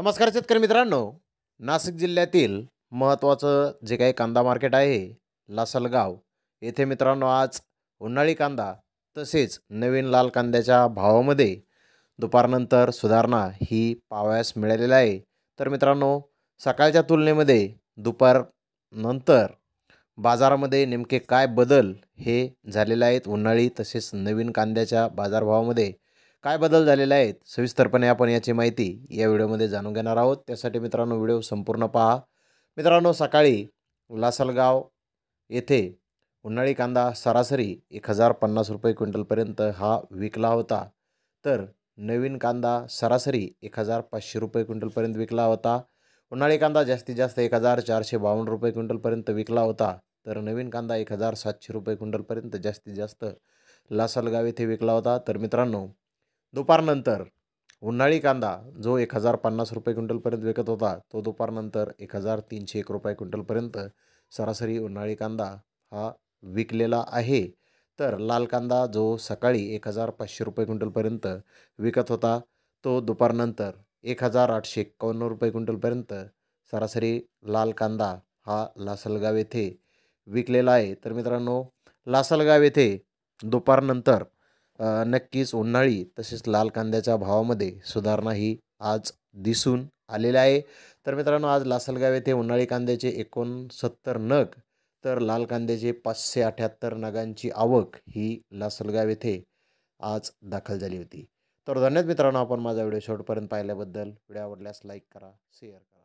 नमस्कार शेतकरी मित्रांनो नाशिक जिल्ह्यातील महत्त्वाचं जे काही कांदा मार्केट आहे लासलगाव येथे मित्रांनो आज उन्हाळी कांदा तसेच नवीन लाल कांद्याच्या भावामध्ये दुपारनंतर सुधारणा ही पावयास मिळालेली आहे तर मित्रांनो सकाळच्या तुलनेमध्ये दुपारनंतर बाजारामध्ये नेमके काय बदल हे झालेले आहेत उन्हाळी तसेच नवीन कांद्याच्या बाजारभावामध्ये काय बदल झालेले आहेत सविस्तरपणे आपण याची माहिती या व्हिडिओमध्ये जाणून घेणार आहोत त्यासाठी मित्रांनो व्हिडिओ संपूर्ण पहा मित्रांनो सकाळी लासलगाव येथे उन्हाळी कांदा सरासरी एक हजार पन्नास रुपये क्विंटलपर्यंत हा विकला होता तर नवीन कांदा सरासरी एक हजार पाचशे रुपये क्विंटलपर्यंत विकला होता उन्हाळी कांदा जास्तीत जास्त एक हजार चारशे बावन्न रुपये क्विंटलपर्यंत विकला होता तर नवीन कांदा एक हजार सातशे रुपये क्विंटलपर्यंत जास्तीत जास्त लासलगाव येथे विकला होता तर मित्रांनो दुपारनंतर उन्हाळी कांदा जो एक हजार पन्नास रुपये क्विंटलपर्यंत विकत होता तो दुपारनंतर एक हजार तीनशे एक रुपये क्विंटलपर्यंत सरासरी उन्हाळी कांदा हा विकलेला आहे तर लाल कांदा जो सकाळी एक हजार पाचशे रुपये क्विंटलपर्यंत विकत होता तो दुपारनंतर एक हजार आठशे एक्कावन्न रुपये क्विंटलपर्यंत सरासरी लाल कांदा हा लासलगाव येथे विकलेला आहे तर मित्रांनो लासलगाव येथे दुपारनंतर नक्कीच उन्हाळी तसेच लाल कांद्याच्या भावामध्ये सुधारणा ही आज दिसून आलेला आहे तर मित्रांनो आज लासलगाव येथे उन्हाळी कांद्याचे एकोणसत्तर नग तर लाल कांद्याचे पाचशे अठ्याहत्तर नगांची आवक ही लासलगाव येथे आज दाखल झाली होती तर धन्यवाद मित्रांनो आपण माझा व्हिडिओ शेवटपर्यंत पाहिल्याबद्दल व्हिडिओ आवडल्यास लाईक करा शेअर करा